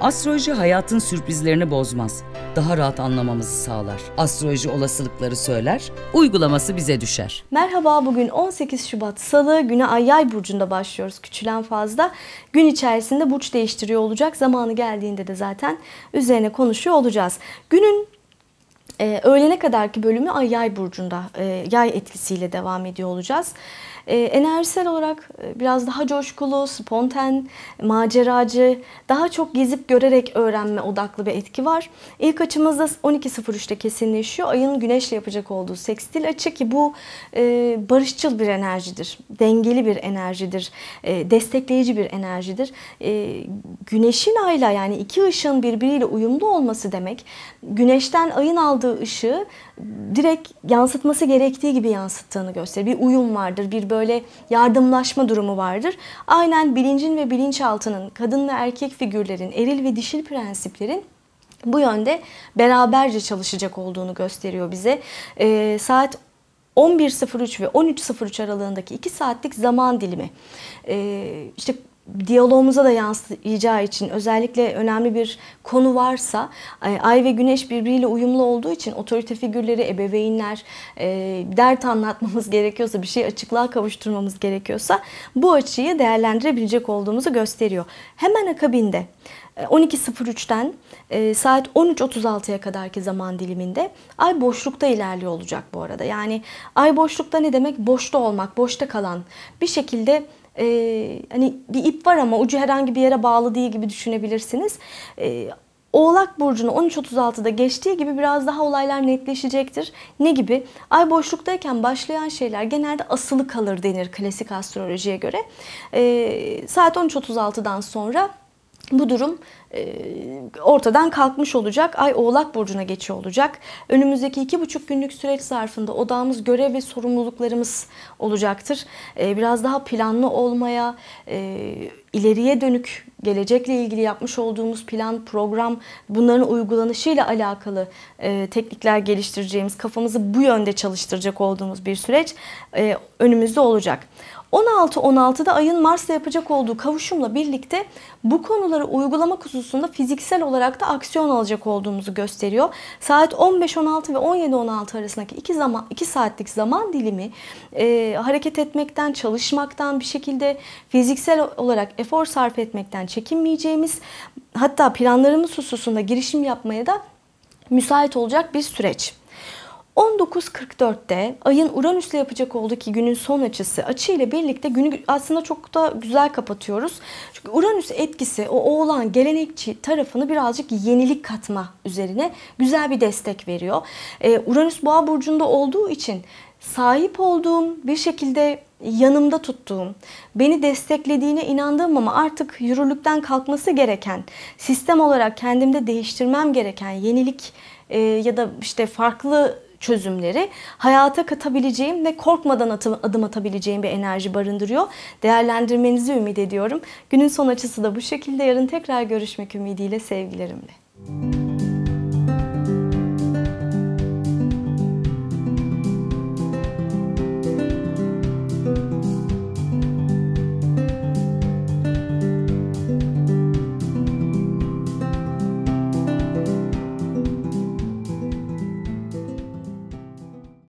Astroloji hayatın sürprizlerini bozmaz. Daha rahat anlamamızı sağlar. Astroloji olasılıkları söyler, uygulaması bize düşer. Merhaba, bugün 18 Şubat Salı, güne Ay Yay burcunda başlıyoruz. Küçülen fazla gün içerisinde burç değiştiriyor olacak. Zamanı geldiğinde de zaten üzerine konuşuyor olacağız. Günün e, öğlene kadarki bölümü ay yay burcunda e, yay etkisiyle devam ediyor olacağız. E, enerjisel olarak e, biraz daha coşkulu, spontan, maceracı, daha çok gezip görerek öğrenme odaklı bir etki var. İlk açımızda 12.03'te kesinleşiyor. Ayın güneşle yapacak olduğu sekstil açı ki bu e, barışçıl bir enerjidir. Dengeli bir enerjidir. E, destekleyici bir enerjidir. E, güneşin ayla yani iki ışığın birbiriyle uyumlu olması demek güneşten ayın aldığı aldığı ışığı direkt yansıtması gerektiği gibi yansıttığını gösterir. Bir uyum vardır, bir böyle yardımlaşma durumu vardır. Aynen bilincin ve bilinçaltının, kadın ve erkek figürlerin, eril ve dişil prensiplerin bu yönde beraberce çalışacak olduğunu gösteriyor bize. E, saat 11.03 ve 13.03 aralığındaki 2 saatlik zaman dilimi. E, işte Diyaloğumuza da yansıyacağı için özellikle önemli bir konu varsa e, ay ve güneş birbiriyle uyumlu olduğu için otorite figürleri, ebeveynler e, dert anlatmamız gerekiyorsa bir şey açıklığa kavuşturmamız gerekiyorsa bu açıyı değerlendirebilecek olduğumuzu gösteriyor. Hemen akabinde 12.03'ten e, e, saat 13.36'ya kadarki zaman diliminde ay boşlukta ilerliyor olacak bu arada. Yani ay boşlukta ne demek? Boşta olmak, boşta kalan bir şekilde e, hani bir ip var ama ucu herhangi bir yere bağlı değil gibi düşünebilirsiniz. E, Oğlak Burcu'nu 13.36'da geçtiği gibi biraz daha olaylar netleşecektir. Ne gibi? Ay boşluktayken başlayan şeyler genelde asılı kalır denir klasik astrolojiye göre. E, saat 13.36'dan sonra bu durum e, ortadan kalkmış olacak. Ay Oğlak Burcu'na geçiyor olacak. Önümüzdeki iki buçuk günlük süreç zarfında odağımız görev ve sorumluluklarımız olacaktır. E, biraz daha planlı olmaya, e, ileriye dönük gelecekle ilgili yapmış olduğumuz plan, program, bunların uygulanışıyla alakalı teknikler geliştireceğimiz, kafamızı bu yönde çalıştıracak olduğumuz bir süreç önümüzde olacak. 16-16'da ayın Mars'la yapacak olduğu kavuşumla birlikte bu konuları uygulamak hususunda fiziksel olarak da aksiyon alacak olduğumuzu gösteriyor. Saat 15-16 ve 17-16 arasındaki iki zaman 2 saatlik zaman dilimi e, hareket etmekten, çalışmaktan bir şekilde fiziksel olarak efor sarf etmekten çekinmeyeceğimiz hatta planlarımız hususunda girişim yapmaya da müsait olacak bir süreç. 19.44'te ayın Uranüs'le yapacak olduğu ki günün son açısı açı ile birlikte günü aslında çok da güzel kapatıyoruz. Çünkü Uranüs etkisi o oğlan gelenekçi tarafını birazcık yenilik katma üzerine güzel bir destek veriyor. Ee, Uranüs Boğa burcunda olduğu için sahip olduğum bir şekilde yanımda tuttuğum, beni desteklediğine inandığım ama artık yürürlükten kalkması gereken, sistem olarak kendimde değiştirmem gereken yenilik e, ya da işte farklı çözümleri hayata katabileceğim ve korkmadan adım atabileceğim bir enerji barındırıyor. Değerlendirmenizi ümit ediyorum. Günün son açısı da bu şekilde. Yarın tekrar görüşmek ümidiyle sevgilerimle. Müzik